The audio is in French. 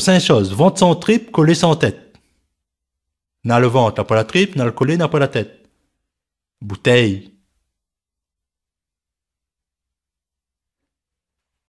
une chose, Vente sans trip, collé sans tête. N'a le ventre, n'a pas la trip, n'a le collé, n'a pas la tête. Bouteille,